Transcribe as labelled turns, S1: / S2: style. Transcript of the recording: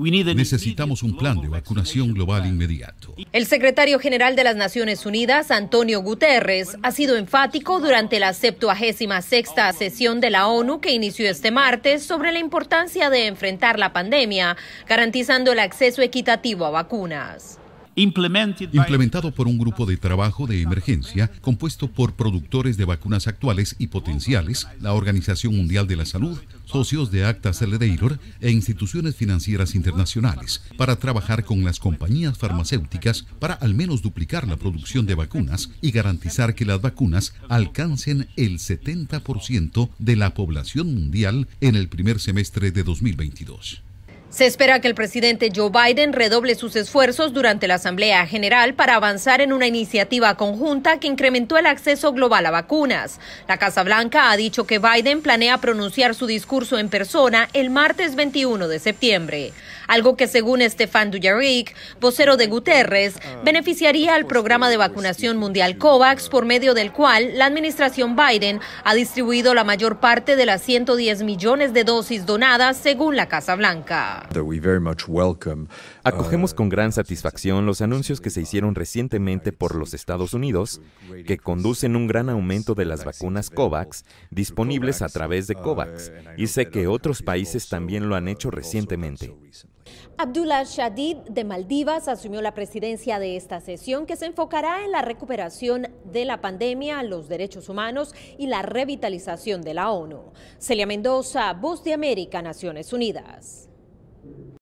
S1: Necesitamos un plan de vacunación global inmediato.
S2: El secretario general de las Naciones Unidas, Antonio Guterres, ha sido enfático durante la 76 sesión de la ONU que inició este martes sobre la importancia de enfrentar la pandemia, garantizando el acceso equitativo a vacunas
S1: implementado por un grupo de trabajo de emergencia compuesto por productores de vacunas actuales y potenciales, la Organización Mundial de la Salud, socios de Acta Accelerator e instituciones financieras internacionales, para trabajar con las compañías farmacéuticas para al menos duplicar la producción de vacunas y garantizar que las vacunas alcancen el 70% de la población mundial en el primer semestre de 2022.
S2: Se espera que el presidente Joe Biden redoble sus esfuerzos durante la Asamblea General para avanzar en una iniciativa conjunta que incrementó el acceso global a vacunas. La Casa Blanca ha dicho que Biden planea pronunciar su discurso en persona el martes 21 de septiembre, algo que según Stefan Dujaric, vocero de Guterres, beneficiaría al programa de vacunación mundial COVAX por medio del cual la administración Biden ha distribuido la mayor parte de las 110 millones de dosis donadas según la Casa Blanca.
S3: Uh, Acogemos con gran satisfacción los anuncios que se hicieron recientemente por los Estados Unidos, que conducen un gran aumento de las vacunas COVAX disponibles a través de COVAX, uh, y sé que otros países también lo han hecho recientemente.
S2: Abdullah Shadid de Maldivas asumió la presidencia de esta sesión que se enfocará en la recuperación de la pandemia, los derechos humanos y la revitalización de la ONU. Celia Mendoza, Voz de América, Naciones Unidas.